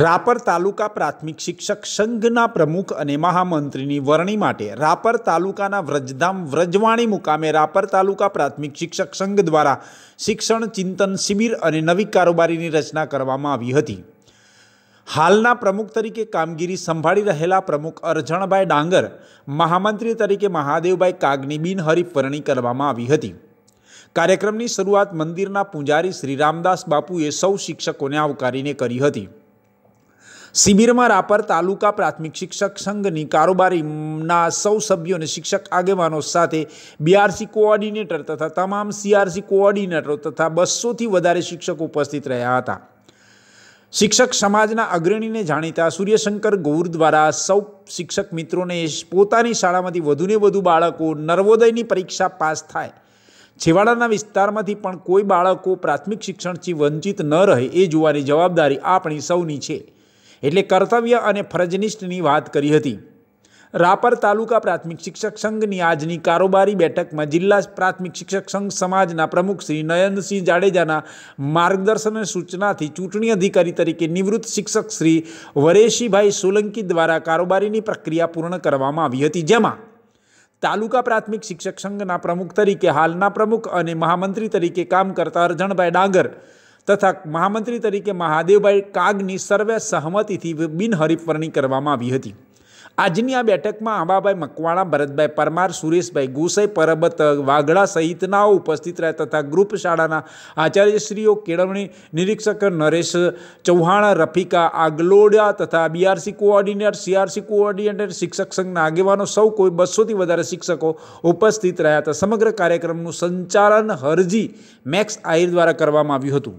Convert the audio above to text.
રાપર તાલુકા પ્રાથમિક શિક્ષક સંઘના પ્રમુખ અને મહામંત્રીની વરણી માટે રાપર તાલુકાના વ્રજધામ વ્રજવાણી મુકામે રાપર તાલુકા પ્રાથમિક શિક્ષક સંઘ દ્વારા શિક્ષણ ચિંતન શિબિર અને નવી કારોબારીની રચના કરવામાં આવી હતી હાલના પ્રમુખ તરીકે કામગીરી સંભાળી રહેલા પ્રમુખ અરજણભાઈ ડાંગર મહામંત્રી તરીકે મહાદેવભાઈ કાગની બિનહરીફ વરણી કરવામાં આવી હતી કાર્યક્રમની શરૂઆત મંદિરના પૂજારી શ્રી રામદાસ બાપુએ સૌ શિક્ષકોને આવકારીને કરી હતી શિબિરમાં રાપર તાલુકા પ્રાથમિક શિક્ષક સંઘની કારોબારીના સૌ સભ્યો અને શિક્ષક આગેવાનો સાથે બીઆરસી કોઓર્ડિનેટર તથા તમામ સીઆરસી કોઓર્ડિનેટરો તથા બસોથી વધારે શિક્ષકો ઉપસ્થિત રહ્યા હતા શિક્ષક સમાજના અગ્રણીને જાણીતા સૂર્યશંકર ગૌર દ્વારા સૌ શિક્ષક મિત્રોને પોતાની શાળામાંથી વધુને વધુ બાળકો નર્વોદયની પરીક્ષા પાસ થાય છેવાડાના વિસ્તારમાંથી પણ કોઈ બાળકો પ્રાથમિક શિક્ષણથી વંચિત ન રહે એ જોવાની જવાબદારી આપણી સૌની છે એટલે કર્તવ્ય અને ફરજનિષ્ઠની વાત કરી હતી રાપર તાલુકા પ્રાથમિક શિક્ષક સંઘની આજની કારોબારી બેઠકમાં જિલ્લા પ્રાથમિક શિક્ષક સંઘ સમાજના પ્રમુખ શ્રી નયનસિંહ જાડેજાના માર્ગદર્શન સૂચનાથી ચૂંટણી અધિકારી તરીકે નિવૃત્ત શિક્ષક શ્રી વરેશીભાઈ સોલંકી દ્વારા કારોબારીની પ્રક્રિયા પૂર્ણ કરવામાં આવી હતી જેમાં તાલુકા પ્રાથમિક શિક્ષક સંઘના પ્રમુખ તરીકે હાલના પ્રમુખ અને મહામંત્રી તરીકે કામ કરતા અરજણભાઈ ડાંગર તથા મહામંત્રી તરીકે મહાદેવભાઈ કાગની સર્વે સહમતિથી બિનહરીફ કરવામાં આવી હતી આજની આ બેઠકમાં આંબાભાઈ મકવાણા ભરતભાઈ પરમાર સુરેશભાઈ ગુસાઈ પરબત વાઘડા સહિતનાઓ ઉપસ્થિત રહ્યા તથા ગ્રુપ શાળાના આચાર્યશ્રીઓ કેળવણી નિરીક્ષક નરેશ ચૌહાણ રફિકા આગલોડા તથા બીઆરસી કોઓર્ડિનેટર સીઆરસી કોઓર્ડિનેટર શિક્ષક સંઘના આગેવાનો સૌ કોઈ બસોથી વધારે શિક્ષકો ઉપસ્થિત રહ્યા હતા સમગ્ર કાર્યક્રમનું સંચાલન હરજી મેક્સ આહિર દ્વારા કરવામાં આવ્યું હતું